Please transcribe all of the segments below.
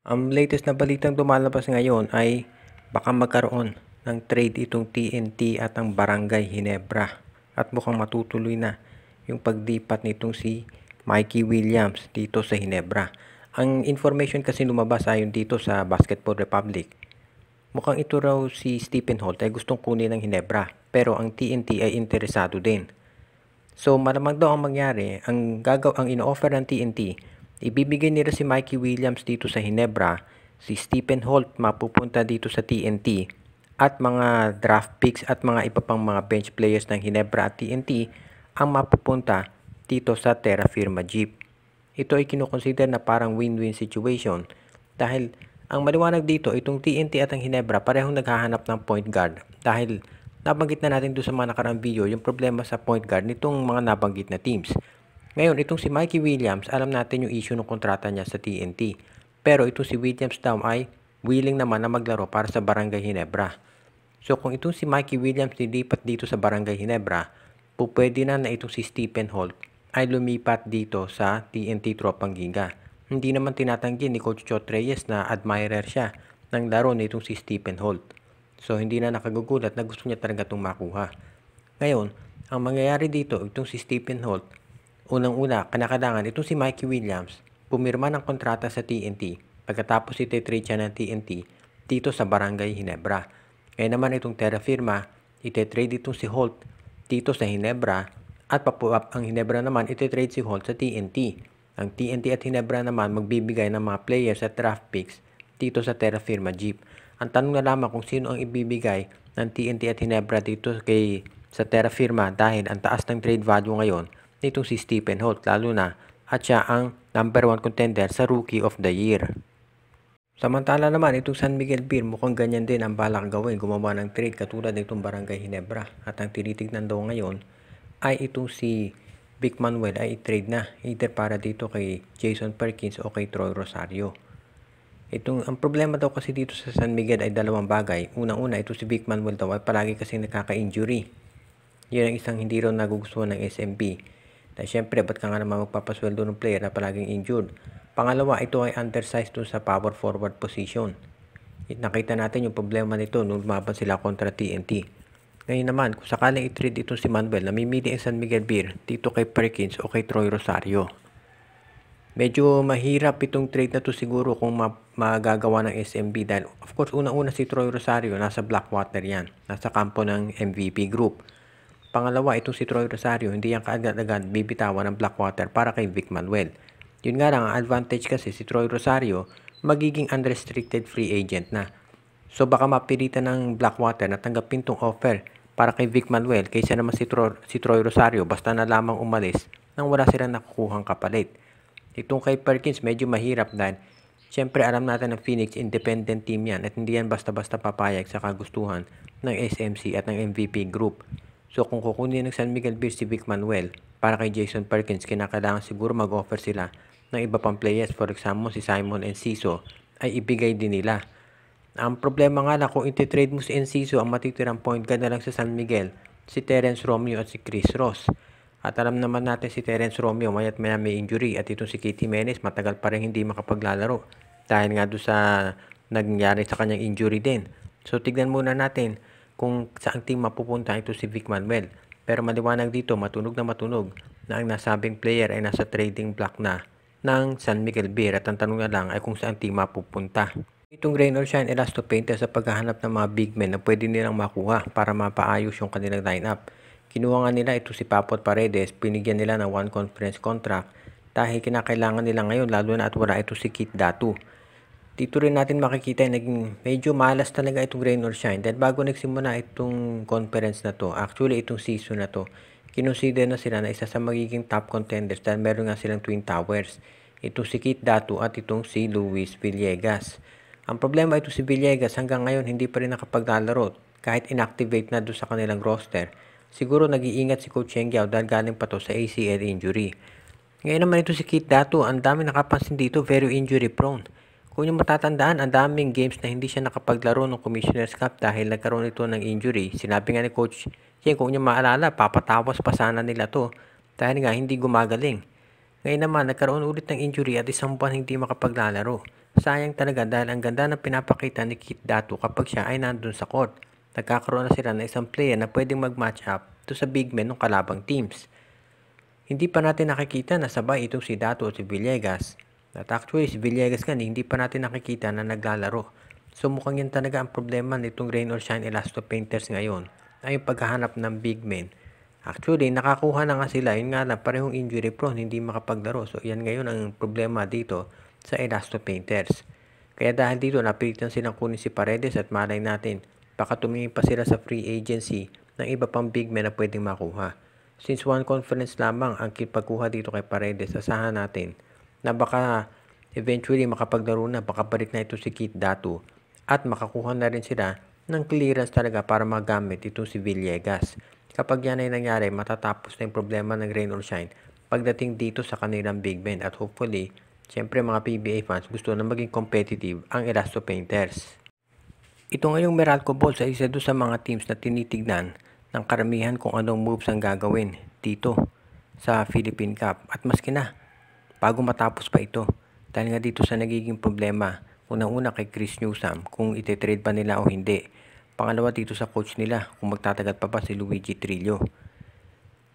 Ang latest na balitang dumalabas ngayon ay baka magkaroon ng trade itong TNT at ang Barangay Hinebra. At mukhang matutuloy na yung pagdipat nitong si Mikey Williams dito sa Hinebra. Ang information kasi lumabas ayon dito sa Basketball Republic. Mukhang ito raw si Stephen Holt ay gustong kunin ng Hinebra pero ang TNT ay interesado din. So malamang daw ang mangyari, ang gagaw ang ino-offer ng TNT Ibibigay nila si Mikey Williams dito sa Hinebra, si Stephen Holt mapupunta dito sa TNT, at mga draft picks at mga iba pang mga bench players ng Hinebra at TNT ang mapupunta dito sa Terra Firma Jeep. Ito ay kinukonsider na parang win-win situation dahil ang maliwanag dito, itong TNT at ang Hinebra parehong naghahanap ng point guard dahil nabanggit na natin doon sa mga nakaraang video yung problema sa point guard nitong mga nabanggit na teams. Ngayon, itong si Mikey Williams, alam natin yung issue ng kontrata niya sa TNT. Pero itong si Williams daw ay willing naman na maglaro para sa Barangay Hinebra. So kung itong si Mikey Williams nilipat dito sa Barangay Hinebra, po na na itong si Stephen Holt ay lumipat dito sa TNT Tropang Giga. Hindi naman tinatanggi ni Coach Chot Reyes na admirer siya ng laro nitong si Stephen Holt. So hindi na nakagugulat na gusto niya talaga itong makuha. Ngayon, ang mangyayari dito, itong si Stephen Holt Unang-una, kanakailangan itong si Mikey Williams pumirma ng kontrata sa TNT pagkatapos itetrade siya ng TNT dito sa Barangay Hinebra. Ngayon naman itong terra terafirma, itetrade itong si Holt dito sa Hinebra at papuap ah, ang Hinebra naman itetrade si Holt sa TNT. Ang TNT at Hinebra naman magbibigay ng mga players at draft picks dito sa terra firma Jeep. Ang tanong na lamang kung sino ang ibibigay ng TNT at Hinebra dito kay sa terra firma dahil ang taas ng trade value ngayon nitong si Stephen Holt lalo na at siya ang number 1 contender sa Rookie of the Year. Samantala naman, itong San Miguel Beer mukhang ganyan din ang balak gawin gumawa ng trade katulad nitong Barangay Hinebra at ang tinitignan daw ngayon ay itong si Vic Manuel ay i-trade na either para dito kay Jason Perkins o kay Troy Rosario. Itong, ang problema daw kasi dito sa San Miguel ay dalawang bagay. Unang-una, ito si Vic Manuel daw ay palagi kasi nakaka-injury. Yan ang isang hindi raw nagugustuhan ng SMB. Dahil syempre, ba't ka nga naman magpapasweldo ng player na palaging injured? Pangalawa, ito ay undersized dun sa power forward position. Nakita natin yung problema nito nung lumaban sila kontra TNT. Ngayon naman, kung sakaling i-trade itong si Manuel, namimili ang San Miguel Beer dito kay Perkins o kay Troy Rosario. Medyo mahirap itong trade na to siguro kung ma magagawa ng SMB dahil of course una-una si Troy Rosario nasa Blackwater yan, nasa kampo ng MVP Group. Pangalawa, itong si Troy Rosario, hindi yan kaagad-agad bibitawan ng Blackwater para kay Vic Manuel. Yun nga lang, ang advantage kasi si Troy Rosario, magiging unrestricted free agent na. So baka mapilitan ng Blackwater na tanggapin tong offer para kay Vic Manuel kaysa naman si, Tro- si Troy Rosario basta na lamang umalis nang wala silang nakukuhang kapalit. Itong kay Perkins medyo mahirap dahil Siyempre alam natin na Phoenix independent team yan at hindi yan basta-basta papayag sa kagustuhan ng SMC at ng MVP group. So kung kukunin ng San Miguel Beer si Vic Manuel para kay Jason Perkins, kinakailangan siguro mag-offer sila ng iba pang players. For example, si Simon Enciso ay ibigay din nila. Ang problema nga lang kung ititrade mo si Enciso, ang matitirang point guard lang sa San Miguel, si Terence Romeo at si Chris Ross. At alam naman natin si Terence Romeo mayat may may injury at itong si Katie Menes matagal pa rin hindi makapaglalaro dahil nga doon sa nangyari sa kanyang injury din. So tignan muna natin kung saan team mapupunta ito si Vic Manuel. Pero maliwanag dito, matunog na matunog na ang nasabing player ay nasa trading block na ng San Miguel Beer at ang tanong na lang ay kung saan ting mapupunta. Itong Rain or Shine Elasto Painter sa paghahanap ng mga big men na pwede nilang makuha para mapaayos yung kanilang lineup. Kinuha nga nila ito si Papot Paredes, pinigyan nila ng one conference contract dahil kinakailangan nila ngayon lalo na at wala ito si Kit Datu dito rin natin makikita yung naging medyo malas talaga itong rain or shine. Dahil bago nagsimula itong conference na to, actually itong season na to, kinonsider na sila na isa sa magiging top contenders dahil meron nga silang Twin Towers. Ito si Kit Dato at itong si Luis Villegas. Ang problema ito si Villegas hanggang ngayon hindi pa rin nakapaglalaro kahit inactivate na do sa kanilang roster. Siguro nag-iingat si Coach Cheng Yao dahil galing pa to sa ACL injury. Ngayon naman ito si Kit Dato, ang dami nakapansin dito, very injury prone kung yung matatandaan, ang daming games na hindi siya nakapaglaro ng Commissioner's Cup dahil nagkaroon ito ng injury. Sinabi nga ni Coach Cheng, kung nyo maalala, papatawas pa sana nila to dahil nga hindi gumagaling. Ngayon naman, nagkaroon ulit ng injury at isang buwan hindi makapaglalaro. Sayang talaga dahil ang ganda ng pinapakita ni Kit Dato kapag siya ay nandun sa court. Nagkakaroon na sila ng isang player na pwedeng mag-match up to sa big men ng kalabang teams. Hindi pa natin nakikita na sabay itong si Dato at si Villegas at actually, si Villegas kan, hindi pa natin nakikita na naglalaro. So mukhang yan talaga ang problema nitong Rain or Shine Elasto Painters ngayon ay yung paghahanap ng big men. Actually, nakakuha na nga sila. Yun nga lang, parehong injury prone, hindi makapaglaro. So yan ngayon ang problema dito sa Elasto Painters. Kaya dahil dito, napilitan silang kunin si Paredes at malay natin. Baka tumingin pa sila sa free agency ng iba pang big men na pwedeng makuha. Since one conference lamang ang kipagkuha dito kay Paredes, asahan natin na baka eventually makapaglaro na, baka balik na ito si Kit Datu at makakuha na rin sila ng clearance talaga para magamit itong si Villegas. Kapag yan ay nangyari, matatapos na yung problema ng rain or shine pagdating dito sa kanilang Big Ben at hopefully, syempre mga PBA fans gusto na maging competitive ang Elasto Painters. Ito ngayong Meralco Balls ay isa doon sa mga teams na tinitignan ng karamihan kung anong moves ang gagawin dito sa Philippine Cup at maski na bago matapos pa ito. Dahil nga dito sa nagiging problema, unang-una kay Chris Newsom kung ite-trade pa nila o hindi. Pangalawa dito sa coach nila kung magtatagal pa ba si Luigi Trillo.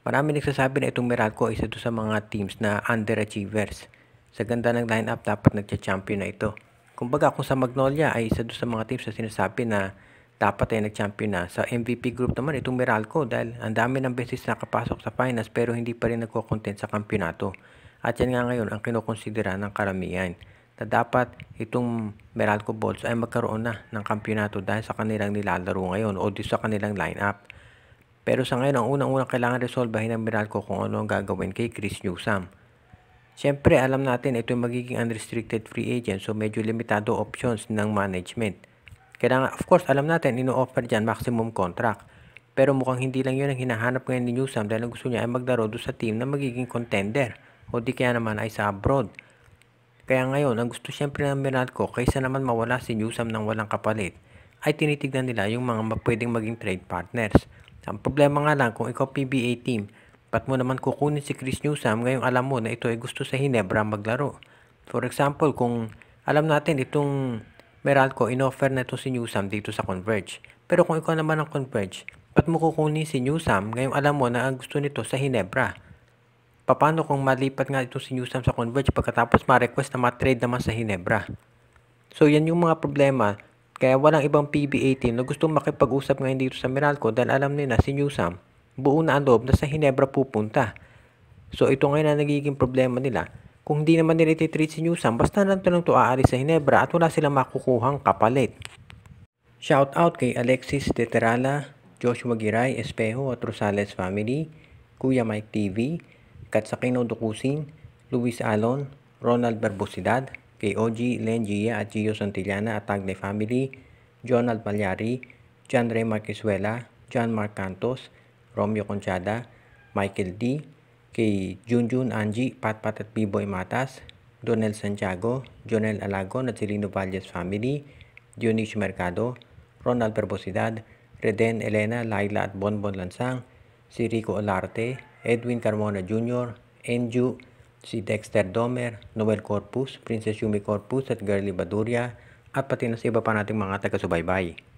Marami nagsasabi na itong Meralco ay isa to sa mga teams na underachievers. Sa ganda ng lineup dapat nagcha-champion na ito. Kumbaga kung sa Magnolia ay isa to sa mga teams na sinasabi na dapat ay nag-champion na. Sa MVP group naman, itong Meralco dahil ang dami ng beses na nakapasok sa finals pero hindi pa rin nagko-content sa kampyonato. At yan nga ngayon ang kinokonsidera ng karamihan na dapat itong Meralco Bolts ay magkaroon na ng kampiyonato dahil sa kanilang nilalaro ngayon o sa kanilang lineup. Pero sa ngayon, ang unang-unang kailangan resolbahin ng Meralco kung ano ang gagawin kay Chris Newsom. Siyempre, alam natin ito magiging unrestricted free agent so medyo limitado options ng management. Kailangan, of course, alam natin ino-offer dyan maximum contract. Pero mukhang hindi lang yun ang hinahanap ngayon ni Newsom dahil gusto niya ay maglaro doon sa team na magiging contender o di kaya naman ay sa abroad. Kaya ngayon, ang gusto siyempre ng Meralco kaysa naman mawala si Newsom ng walang kapalit, ay tinitignan nila yung mga pwedeng maging trade partners. Ang problema nga lang kung ikaw PBA team, ba't mo naman kukunin si Chris Newsom ngayong alam mo na ito ay gusto sa Hinebra maglaro. For example, kung alam natin itong Meralco, inoffer na ito si Newsom dito sa Converge. Pero kung ikaw naman ang Converge, ba't mo kukunin si Newsom ngayong alam mo na ang gusto nito sa Hinebra? paano kung malipat nga itong si Newsom sa Converge pagkatapos ma-request na ma-trade naman sa Hinebra? So yan yung mga problema. Kaya walang ibang PB18 na gustong makipag-usap ngayon dito sa Meralco dahil alam nila si Newsom buo na ang loob na sa Hinebra pupunta. So ito ngayon na nagiging problema nila. Kung hindi naman nila ititreat si Newsom, basta lang ito lang ito aalis sa Hinebra at wala silang makukuhang kapalit. Shout out kay Alexis Deterala, Joshua Giray Espejo at Rosales Family, Kuya Mike TV, Katsakino Dukusin, Luis Alon, Ronald Barbosidad, kay OG, Len Gia at Gio Santillana at Tagle Family, John Alpalyari, John Ray Marquezuela, John Mark Cantos, Romeo Conchada, Michael D, kay Junjun Angie, Patpat at Biboy Matas, Donel Santiago, Jonel Alagon at Celino Valles Family, Dionisio Mercado, Ronald Perbosidad, Reden Elena, Laila at Bonbon Lansang, si Rico Olarte, Edwin Carmona Jr., Enju, si Dexter Domer, Noel Corpus, Princess Yumi Corpus at Girlie Baduria at pati na sa iba pa nating mga taga-subaybay.